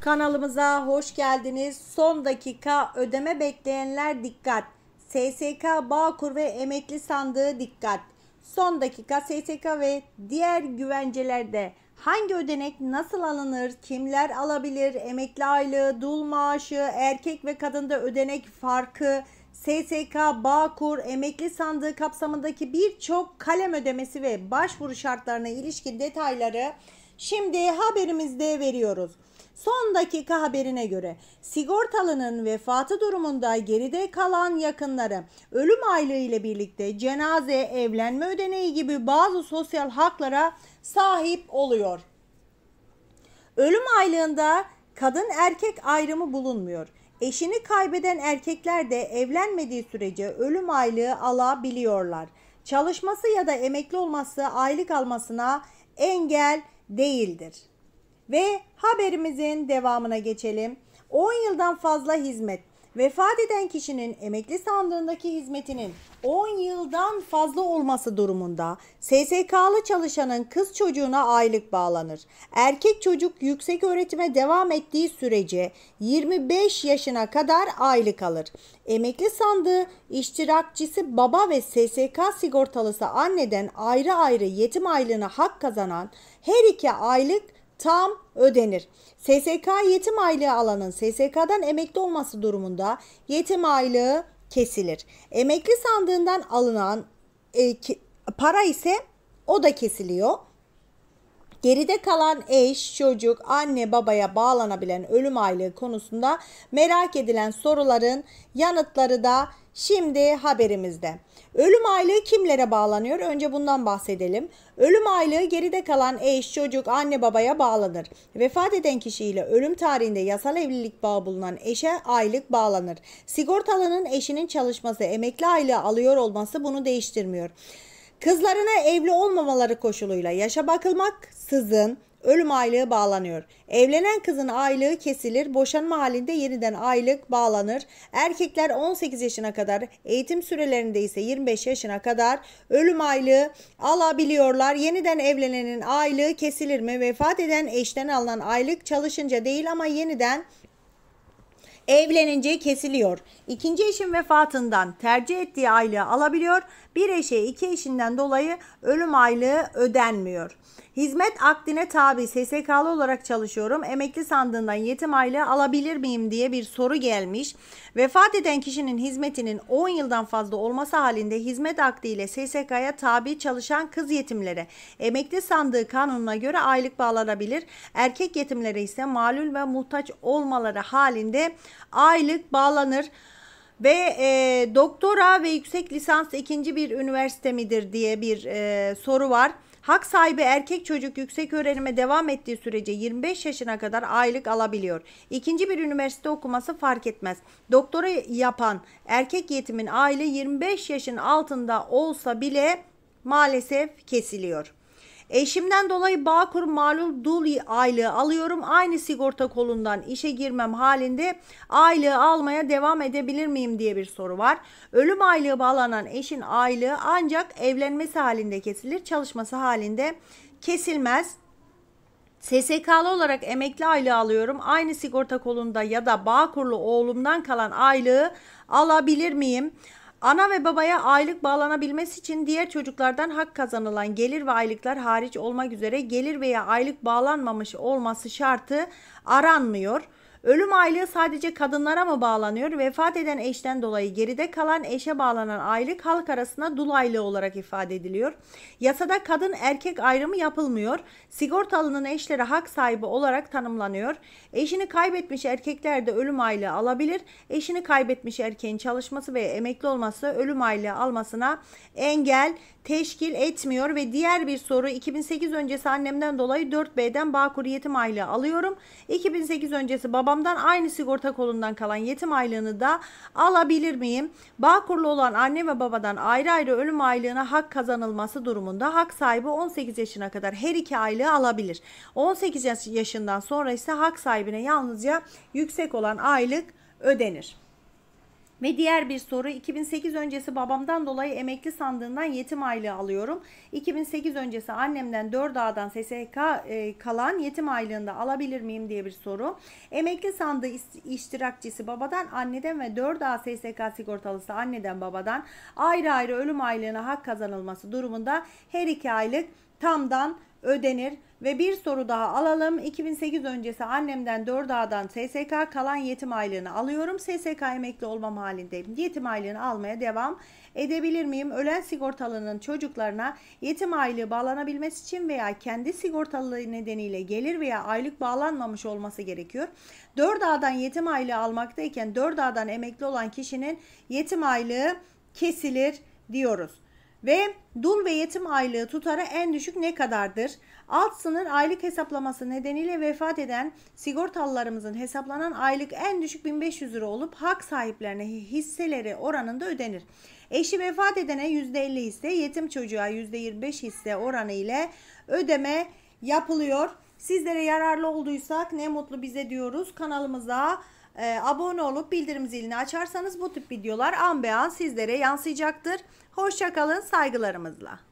Kanalımıza hoş geldiniz. Son dakika ödeme bekleyenler dikkat. SSK Bağkur ve emekli sandığı dikkat. Son dakika SSK ve diğer güvencelerde hangi ödenek nasıl alınır, kimler alabilir, emekli aylığı, dul maaşı, erkek ve kadında ödenek farkı, SSK, Bağkur, emekli sandığı kapsamındaki birçok kalem ödemesi ve başvuru şartlarına ilişkin detayları şimdi haberimizde veriyoruz. Son dakika haberine göre sigortalının vefatı durumunda geride kalan yakınları ölüm aylığı ile birlikte cenaze, evlenme ödeneği gibi bazı sosyal haklara sahip oluyor. Ölüm aylığında kadın erkek ayrımı bulunmuyor. Eşini kaybeden erkekler de evlenmediği sürece ölüm aylığı alabiliyorlar. Çalışması ya da emekli olması aylık almasına engel değildir. Ve haberimizin devamına geçelim. 10 yıldan fazla hizmet. Vefat eden kişinin emekli sandığındaki hizmetinin 10 yıldan fazla olması durumunda SSK'lı çalışanın kız çocuğuna aylık bağlanır. Erkek çocuk yüksek öğretime devam ettiği sürece 25 yaşına kadar aylık alır. Emekli sandığı iştirakçısı baba ve SSK sigortalısı anneden ayrı ayrı yetim aylığına hak kazanan her iki aylık tam ödenir. SSK yetim aylığı alanın SSK'dan emekli olması durumunda yetim aylığı kesilir. Emekli sandığından alınan e, ki, para ise o da kesiliyor geride kalan eş, çocuk, anne babaya bağlanabilen ölüm aylığı konusunda merak edilen soruların yanıtları da şimdi haberimizde. Ölüm aylığı kimlere bağlanıyor? Önce bundan bahsedelim. Ölüm aylığı geride kalan eş, çocuk, anne babaya bağlanır. Vefat eden kişiyle ölüm tarihinde yasal evlilik bağı bulunan eşe aylık bağlanır. Sigortalının eşinin çalışması, emekli aylığı alıyor olması bunu değiştirmiyor. Kızlarına evli olmamaları koşuluyla yaşa bakılmaksızın ölüm aylığı bağlanıyor. Evlenen kızın aylığı kesilir, boşanma halinde yeniden aylık bağlanır. Erkekler 18 yaşına kadar, eğitim sürelerinde ise 25 yaşına kadar ölüm aylığı alabiliyorlar. Yeniden evlenenin aylığı kesilir mi? Vefat eden eşten alınan aylık çalışınca değil ama yeniden evlenince kesiliyor. İkinci eşin vefatından tercih ettiği aylığı alabiliyor bir eşe iki eşinden dolayı ölüm aylığı ödenmiyor. Hizmet akdine tabi SSK'lı olarak çalışıyorum. Emekli sandığından yetim aylığı alabilir miyim diye bir soru gelmiş. Vefat eden kişinin hizmetinin 10 yıldan fazla olması halinde hizmet akdi ile SSK'ya tabi çalışan kız yetimlere emekli sandığı kanununa göre aylık bağlanabilir. Erkek yetimlere ise malul ve muhtaç olmaları halinde aylık bağlanır ve e, doktora ve yüksek lisans ikinci bir üniversite midir diye bir e, soru var. Hak sahibi erkek çocuk yüksek öğrenime devam ettiği sürece 25 yaşına kadar aylık alabiliyor. İkinci bir üniversite okuması fark etmez. Doktora yapan erkek yetimin aile 25 yaşın altında olsa bile maalesef kesiliyor. Eşimden dolayı Bağkur malul dul aylığı alıyorum. Aynı sigorta kolundan işe girmem halinde aylığı almaya devam edebilir miyim diye bir soru var. Ölüm aylığı bağlanan eşin aylığı ancak evlenmesi halinde kesilir. Çalışması halinde kesilmez. SSK'lı olarak emekli aylığı alıyorum. Aynı sigorta kolunda ya da bağ kurulu oğlumdan kalan aylığı alabilir miyim? Ana ve babaya aylık bağlanabilmesi için diğer çocuklardan hak kazanılan gelir ve aylıklar hariç olmak üzere gelir veya aylık bağlanmamış olması şartı aranmıyor. Ölüm aylığı sadece kadınlara mı bağlanıyor? Vefat eden eşten dolayı geride kalan eşe bağlanan aylık halk arasında dul aylığı olarak ifade ediliyor. Yasada kadın erkek ayrımı yapılmıyor. Sigortalının eşleri hak sahibi olarak tanımlanıyor. Eşini kaybetmiş erkekler de ölüm aylığı alabilir. Eşini kaybetmiş erkeğin çalışması ve emekli olması ölüm aylığı almasına engel teşkil etmiyor ve diğer bir soru 2008 öncesi annemden dolayı 4B'den Bağkur yetim aylığı alıyorum. 2008 öncesi baba babamdan aynı sigorta kolundan kalan yetim aylığını da alabilir miyim? Bağkurlu olan anne ve babadan ayrı ayrı ölüm aylığına hak kazanılması durumunda hak sahibi 18 yaşına kadar her iki aylığı alabilir. 18 yaşından sonra ise hak sahibine yalnızca yüksek olan aylık ödenir. Ve diğer bir soru 2008 öncesi babamdan dolayı emekli sandığından yetim aylığı alıyorum. 2008 öncesi annemden 4 A'dan SSK e, kalan yetim aylığında alabilir miyim diye bir soru. Emekli sandığı iştirakçısı babadan anneden ve 4 A SSK sigortalısı anneden babadan ayrı ayrı ölüm aylığına hak kazanılması durumunda her iki aylık tamdan ödenir. Ve bir soru daha alalım. 2008 öncesi annemden 4 A'dan SSK kalan yetim aylığını alıyorum. SSK emekli olmam halinde yetim aylığını almaya devam edebilir miyim? Ölen sigortalının çocuklarına yetim aylığı bağlanabilmesi için veya kendi sigortalı nedeniyle gelir veya aylık bağlanmamış olması gerekiyor. 4 A'dan yetim aylığı almaktayken 4 A'dan emekli olan kişinin yetim aylığı kesilir diyoruz. Ve dul ve yetim aylığı tutarı en düşük ne kadardır? Alt sınır aylık hesaplaması nedeniyle vefat eden sigortalılarımızın hesaplanan aylık en düşük 1500 lira olup hak sahiplerine hisseleri oranında ödenir. Eşi vefat edene %50 hisse, yetim çocuğa %25 hisse oranı ile ödeme yapılıyor. Sizlere yararlı olduysak ne mutlu bize diyoruz. Kanalımıza e, abone olup bildirim zilini açarsanız bu tip videolar an be an sizlere yansıyacaktır. Hoşçakalın saygılarımızla.